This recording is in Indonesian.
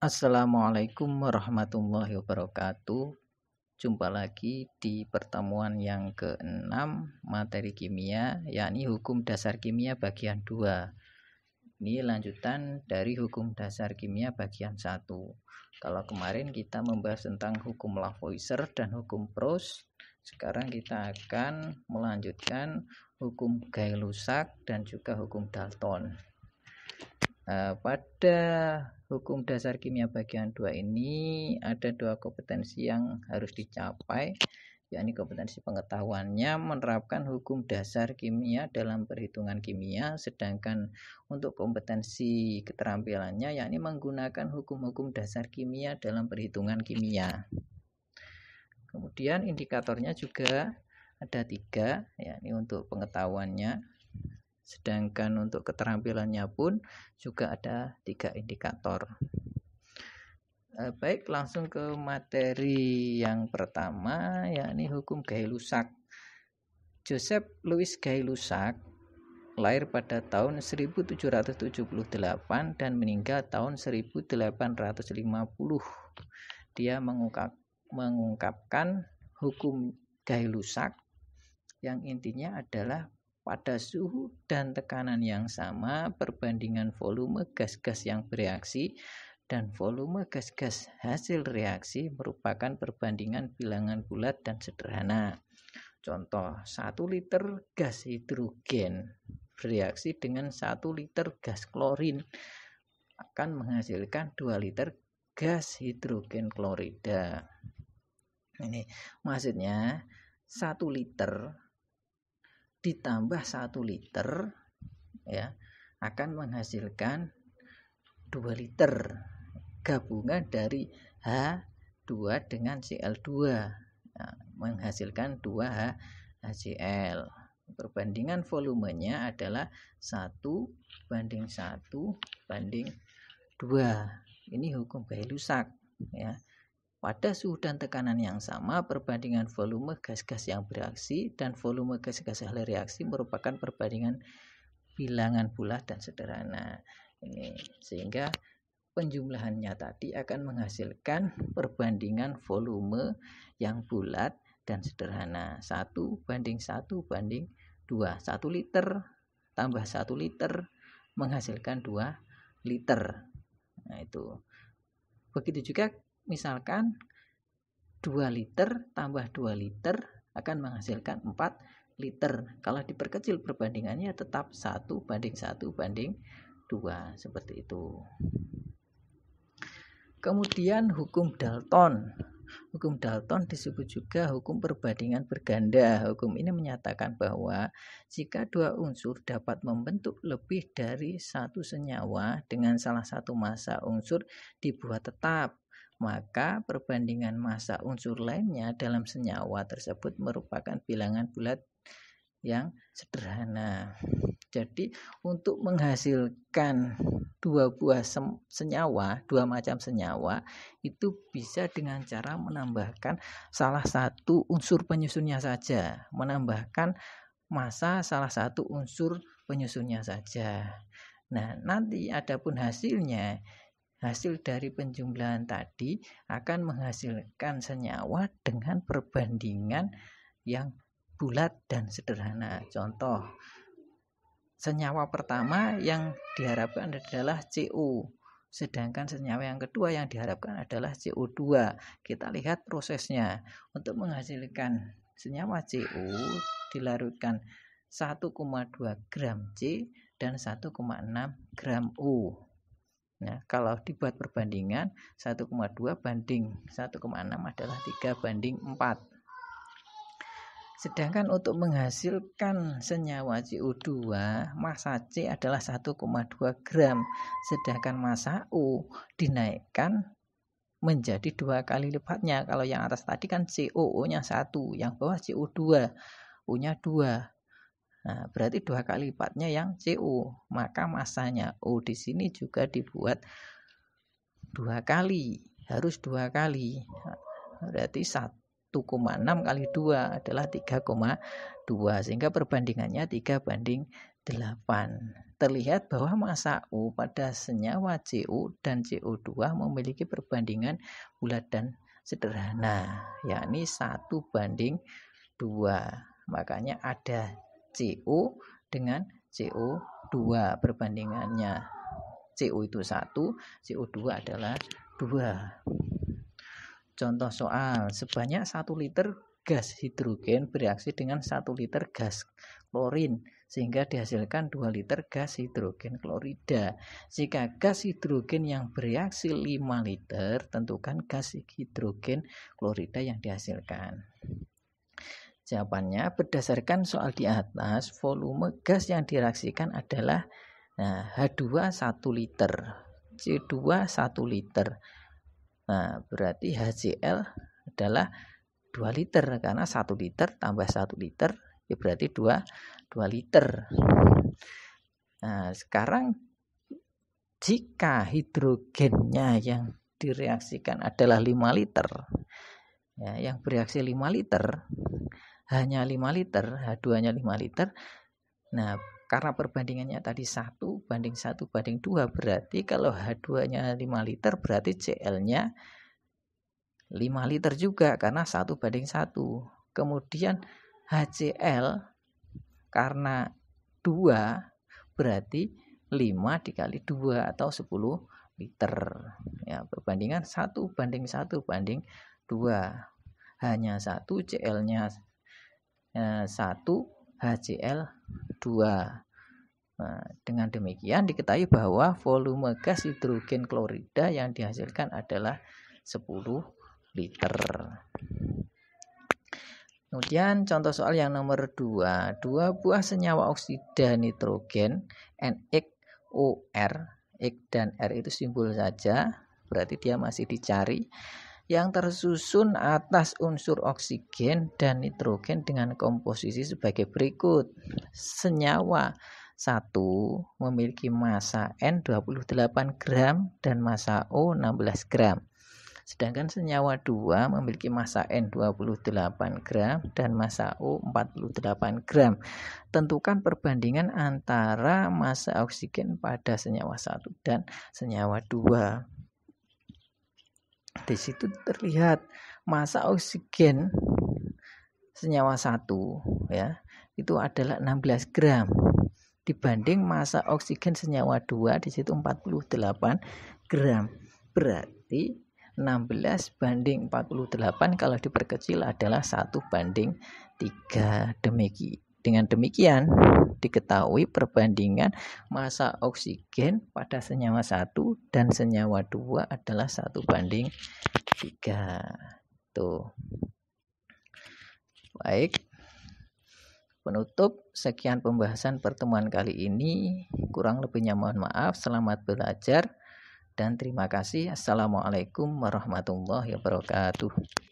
Assalamualaikum warahmatullahi wabarakatuh. Jumpa lagi di pertemuan yang keenam materi kimia, yakni hukum dasar kimia bagian 2. Ini lanjutan dari hukum dasar kimia bagian 1. Kalau kemarin kita membahas tentang hukum Lavoisier dan hukum Proust, sekarang kita akan melanjutkan hukum Gay-Lussac dan juga hukum Dalton. Eh, pada Hukum dasar kimia bagian 2 ini ada dua kompetensi yang harus dicapai, yakni kompetensi pengetahuannya menerapkan hukum dasar kimia dalam perhitungan kimia, sedangkan untuk kompetensi keterampilannya yakni menggunakan hukum-hukum dasar kimia dalam perhitungan kimia. Kemudian indikatornya juga ada tiga, yakni untuk pengetahuannya Sedangkan untuk keterampilannya pun juga ada tiga indikator. Eh, baik, langsung ke materi yang pertama, yakni hukum Gay-Lussac. Joseph Louis Gay-Lussac lahir pada tahun 1778 dan meninggal tahun 1850. Dia mengungkap, mengungkapkan hukum Gay-Lussac yang intinya adalah pada suhu dan tekanan yang sama, perbandingan volume gas-gas yang bereaksi dan volume gas-gas hasil reaksi merupakan perbandingan bilangan bulat dan sederhana. Contoh, 1 liter gas hidrogen bereaksi dengan 1 liter gas klorin akan menghasilkan 2 liter gas hidrogen klorida. Ini maksudnya 1 liter ditambah 1 liter ya akan menghasilkan 2 liter gabungan dari H2 dengan Cl2 nah, menghasilkan 2H HCl perbandingan volumenya adalah 1 banding 1 banding 2 ini hukum Gay-Lussac ya pada suhu dan tekanan yang sama, perbandingan volume gas-gas yang bereaksi dan volume gas-gas yang reaksi merupakan perbandingan bilangan bulat dan sederhana. Ini sehingga penjumlahannya tadi akan menghasilkan perbandingan volume yang bulat dan sederhana. 1 banding 1 banding 2. 1 liter tambah 1 liter menghasilkan 2 liter. Nah, itu. Begitu juga misalkan 2 liter tambah 2 liter akan menghasilkan 4 liter. Kalau diperkecil perbandingannya tetap 1 banding 1 banding 2 seperti itu. Kemudian hukum Dalton. Hukum Dalton disebut juga hukum perbandingan berganda. Hukum ini menyatakan bahwa jika dua unsur dapat membentuk lebih dari satu senyawa dengan salah satu masa unsur dibuat tetap, maka perbandingan massa unsur lainnya dalam senyawa tersebut merupakan bilangan bulat yang sederhana. Jadi untuk menghasilkan dua buah senyawa, dua macam senyawa itu bisa dengan cara menambahkan salah satu unsur penyusunnya saja, menambahkan massa salah satu unsur penyusunnya saja. Nah, nanti adapun hasilnya Hasil dari penjumlahan tadi akan menghasilkan senyawa dengan perbandingan yang bulat dan sederhana. Contoh, senyawa pertama yang diharapkan adalah CO, sedangkan senyawa yang kedua yang diharapkan adalah CO2. Kita lihat prosesnya. Untuk menghasilkan senyawa CO dilarutkan 1,2 gram C dan 1,6 gram U. Nah, kalau dibuat perbandingan 1,2 banding 1,6 adalah 3 banding 4. Sedangkan untuk menghasilkan senyawa CO2, massa C adalah 1,2 gram, sedangkan massa U dinaikkan menjadi dua kali lipatnya. Kalau yang atas tadi kan COO-nya 1, yang bawah CO2, U-nya 2. Nah, berarti dua kali lipatnya yang CU. Maka masanya O di sini juga dibuat dua kali. Harus dua kali. Berarti 1,6 kali 2 adalah 3,2. Sehingga perbandingannya 3 banding 8. Terlihat bahwa massa U pada senyawa CU dan CO2 memiliki perbandingan bulat dan sederhana, yakni 1 banding 2. Makanya ada CO dengan CO2 perbandingannya CO itu 1 CO2 adalah 2 contoh soal sebanyak 1 liter gas hidrogen bereaksi dengan 1 liter gas klorin sehingga dihasilkan 2 liter gas hidrogen klorida. Jika gas hidrogen yang bereaksi 5 liter, tentukan gas hidrogen klorida yang dihasilkan. Jawabannya berdasarkan soal di atas, volume gas yang direaksikan adalah nah, H2 1 liter, C2 1 liter. Nah, berarti HCl adalah 2 liter karena 1 liter tambah 1 liter ya berarti 2 2 liter. Nah, sekarang jika hidrogennya yang direaksikan adalah 5 liter. Ya, yang bereaksi 5 liter hanya 5 liter, H2 nya 5 liter. Nah, karena perbandingannya tadi 1 banding 1 banding 2 berarti kalau H2-nya 5 liter berarti Cl-nya 5 liter juga karena 1 banding 1. Kemudian HCl karena 2 berarti 5 dikali 2 atau 10 liter. Ya, perbandingan 1 banding 1 banding 2. Hanya 1 Cl-nya Eh, satu HCl 2 Nah, dengan demikian diketahui bahwa volume gas hidrogen klorida yang dihasilkan adalah 10 liter. Kemudian contoh soal yang nomor 2. Dua buah senyawa oksida nitrogen NX, OR, X dan R itu simbol saja, berarti dia masih dicari yang tersusun atas unsur oksigen dan nitrogen dengan komposisi sebagai berikut. Senyawa 1 memiliki massa N 28 gram dan massa O 16 gram. Sedangkan senyawa 2 memiliki massa N 28 gram dan massa O 48 gram. Tentukan perbandingan antara massa oksigen pada senyawa 1 dan senyawa 2 di situ terlihat masa oksigen senyawa satu ya itu adalah 16 gram dibanding masa oksigen senyawa 2 di situ 48 gram berarti 16 banding 48 kalau diperkecil adalah satu banding tiga demikian dengan demikian, diketahui perbandingan masa oksigen pada senyawa 1 dan senyawa 2 adalah satu banding 3. Tuh. Baik. Penutup, sekian pembahasan pertemuan kali ini. Kurang lebihnya mohon maaf. Selamat belajar dan terima kasih. Assalamualaikum warahmatullahi wabarakatuh.